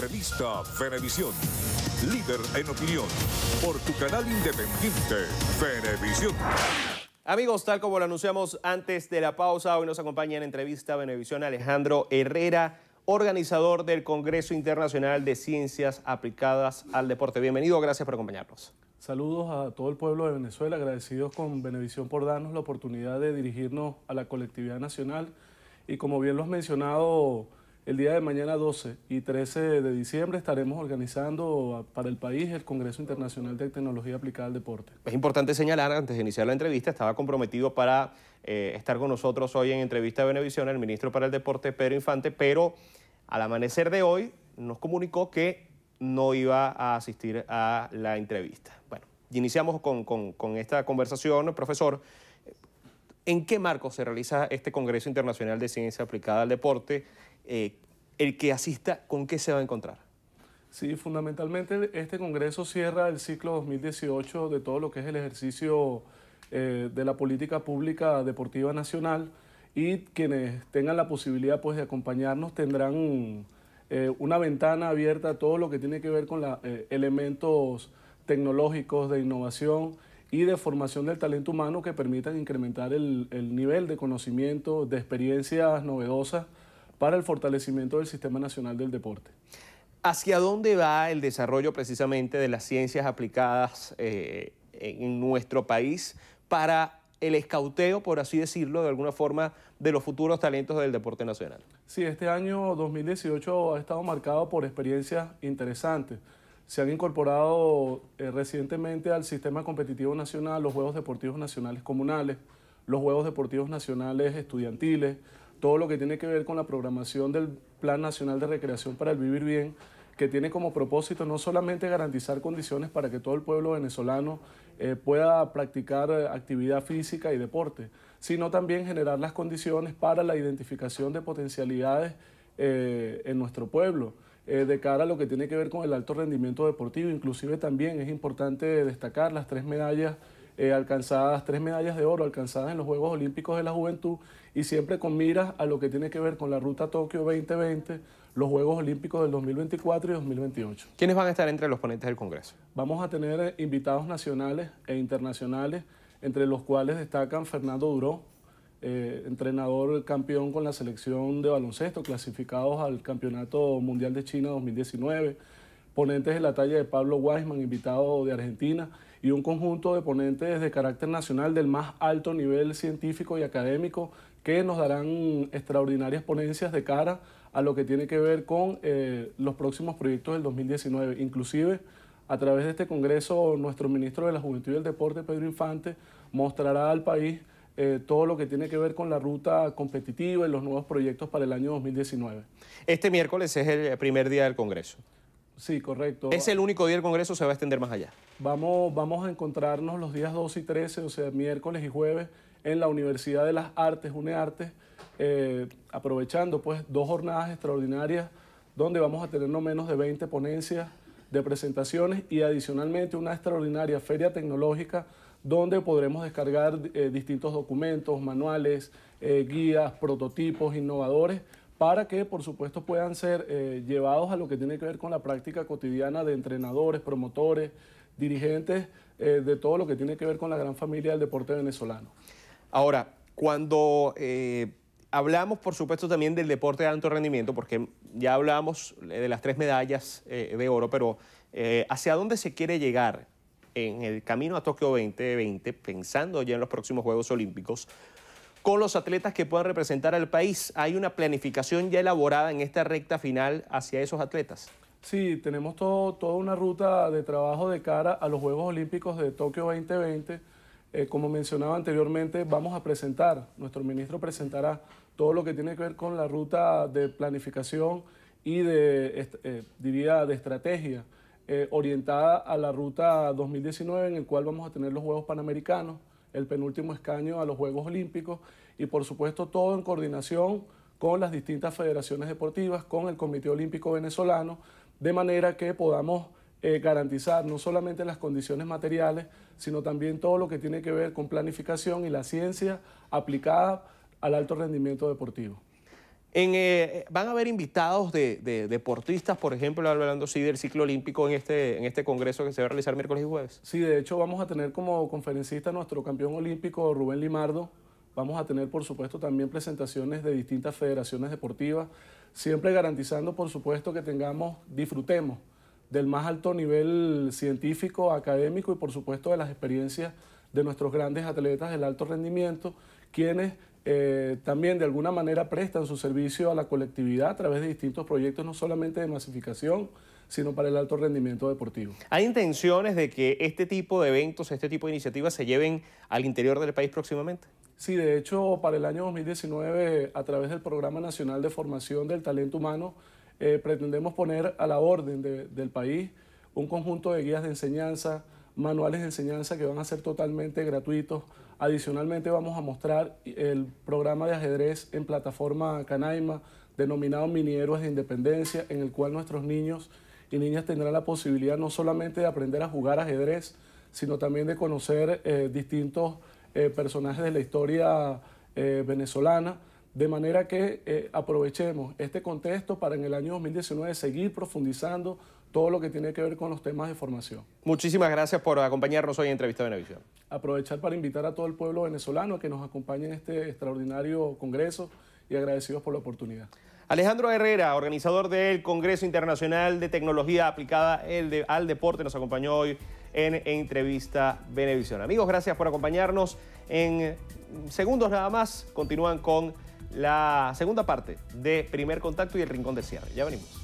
Entrevista Venevisión. Líder en opinión. Por tu canal independiente, Venevisión. Amigos, tal como lo anunciamos antes de la pausa, hoy nos acompaña en entrevista Venevisión Alejandro Herrera, organizador del Congreso Internacional de Ciencias Aplicadas al Deporte. Bienvenido, gracias por acompañarnos. Saludos a todo el pueblo de Venezuela, agradecidos con Venevisión por darnos la oportunidad de dirigirnos a la colectividad nacional. Y como bien lo has mencionado, el día de mañana 12 y 13 de diciembre estaremos organizando para el país el Congreso Internacional de Tecnología Aplicada al Deporte. Es importante señalar, antes de iniciar la entrevista, estaba comprometido para eh, estar con nosotros hoy en entrevista de Benevisión el ministro para el Deporte, Pedro Infante, pero al amanecer de hoy nos comunicó que no iba a asistir a la entrevista. Bueno, iniciamos con esta conversación, profesor. ¿En qué marco se realiza este Congreso Internacional de Ciencia Aplicada al Deporte? Eh, el que asista, ¿con qué se va a encontrar? Sí, fundamentalmente este Congreso cierra el ciclo 2018 de todo lo que es el ejercicio eh, de la política pública deportiva nacional y quienes tengan la posibilidad pues, de acompañarnos tendrán eh, una ventana abierta a todo lo que tiene que ver con los elementos tecnológicos de innovación y de formación del talento humano que permitan incrementar el, nivel de conocimiento, de experiencias novedosas para el fortalecimiento del Sistema Nacional del Deporte. ¿Hacia dónde va el desarrollo precisamente de las ciencias aplicadas eh, en nuestro país para el escauteo, por así decirlo, de alguna forma, de los futuros talentos del deporte nacional? Sí, este año 2018 ha estado marcado por experiencias interesantes se han incorporado eh, recientemente al sistema competitivo nacional los Juegos Deportivos Nacionales Comunales, los Juegos Deportivos Nacionales Estudiantiles, todo lo que tiene que ver con la programación del Plan Nacional de Recreación para el Vivir Bien, que tiene como propósito no solamente garantizar condiciones para que todo el pueblo venezolano eh, pueda practicar eh, actividad física y deporte, sino también generar las condiciones para la identificación de potencialidades en nuestro pueblo eh, de cara a lo que tiene que ver con el alto rendimiento deportivo. Inclusive también es importante destacar las tres medallas eh, alcanzadas, tres medallas de oro alcanzadas en los Juegos Olímpicos de la Juventud y siempre con miras a lo que tiene que ver con la ruta Tokio 2020, los Juegos Olímpicos del 2024 y 2028. ¿Quiénes van a estar entre los ponentes del Congreso? Vamos a tener eh, invitados nacionales e internacionales, entre los cuales destacan Fernando Duró, eh, entrenador campeón con la selección de baloncesto, clasificados al Campeonato Mundial de China 2019, ponentes de la talla de Pablo Weisman, invitado de Argentina, y un conjunto de ponentes de carácter nacional del más alto nivel científico y académico que nos darán extraordinarias ponencias de cara a lo que tiene que ver con eh, los próximos proyectos del 2019. Inclusive, a través de este Congreso, nuestro ministro de la Juventud y el Deporte, Pedro Infante, mostrará al país eh, todo lo que tiene que ver con la ruta competitiva y los nuevos proyectos para el año 2019. Este miércoles es el primer día del Congreso. Sí, correcto. ¿Es el único día del Congreso se va a extender más allá? Vamos, vamos a encontrarnos los días 12 y 13, o sea, miércoles y jueves, en la Universidad de las Artes, UNEARTES, eh, aprovechando pues dos jornadas extraordinarias donde vamos a tener no menos de 20 ponencias de presentaciones y adicionalmente una extraordinaria feria tecnológica donde podremos descargar eh, distintos documentos, manuales, eh, guías, prototipos innovadores para que por supuesto puedan ser eh, llevados a lo que tiene que ver con la práctica cotidiana de entrenadores, promotores, dirigentes, de todo lo que tiene que ver con la gran familia del deporte venezolano. Ahora, cuando hablamos por supuesto también del deporte de alto rendimiento, porque ya hablamos de las tres medallas de oro, pero ¿hacia dónde se quiere llegar? en el camino a Tokio 2020, pensando ya en los próximos Juegos Olímpicos, con los atletas que puedan representar al país? ¿Hay una planificación ya elaborada en esta recta final hacia esos atletas? Sí, tenemos toda una ruta de trabajo de cara a los Juegos Olímpicos de Tokio 2020. Eh, como mencionaba anteriormente, vamos a presentar, nuestro ministro presentará todo lo que tiene que ver con la ruta de planificación y de, eh, de estrategia eh, orientada a la ruta 2019 en el cual vamos a tener los Juegos Panamericanos, el penúltimo escaño a los Juegos Olímpicos y por supuesto todo en coordinación con las distintas federaciones deportivas, con el Comité Olímpico Venezolano, de manera que podamos eh, garantizar no solamente las condiciones materiales, sino también todo lo que tiene que ver con planificación y la ciencia aplicada al alto rendimiento deportivo. En, eh, van a haber invitados de, deportistas, por ejemplo, hablando del ciclo olímpico en este, en este congreso que se va a realizar miércoles y jueves. Sí, de hecho vamos a tener como conferencista nuestro campeón olímpico Rubén Limardo. Vamos a tener, por supuesto, también presentaciones de distintas federaciones deportivas, siempre garantizando, por supuesto, que tengamos, disfrutemos del más alto nivel científico, académico y, por supuesto, de las experiencias de nuestros grandes atletas del alto rendimiento, quienes eh, también de alguna manera prestan su servicio a la colectividad a través de distintos proyectos, no solamente de masificación, sino para el alto rendimiento deportivo. ¿Hay intenciones de que este tipo de eventos, este tipo de iniciativas se lleven al interior del país próximamente? Sí, de hecho, para el año 2019, a través del Programa Nacional de Formación del Talento Humano, eh, pretendemos poner a la orden del país un conjunto de guías de enseñanza, manuales de enseñanza que van a ser totalmente gratuitos. Adicionalmente vamos a mostrar el programa de ajedrez en plataforma Canaima, denominado Mini de Independencia, en el cual nuestros niños y niñas tendrán la posibilidad no solamente de aprender a jugar ajedrez, sino también de conocer eh, distintos eh, personajes de la historia eh, venezolana de manera que eh, aprovechemos este contexto para en el año 2019 seguir profundizando todo lo que tiene que ver con los temas de formación. Muchísimas gracias por acompañarnos hoy en Entrevista Venevisión. Aprovechar para invitar a todo el pueblo venezolano a que nos acompañe en este extraordinario congreso y agradecidos por la oportunidad. Alejandro Herrera, organizador del Congreso Internacional de Tecnología Aplicada al Deporte, nos acompañó hoy en Entrevista Venevisión. Amigos, gracias por acompañarnos. En segundos nada más continúan con la segunda parte de Primer Contacto y el Rincón del Cierre. Ya venimos.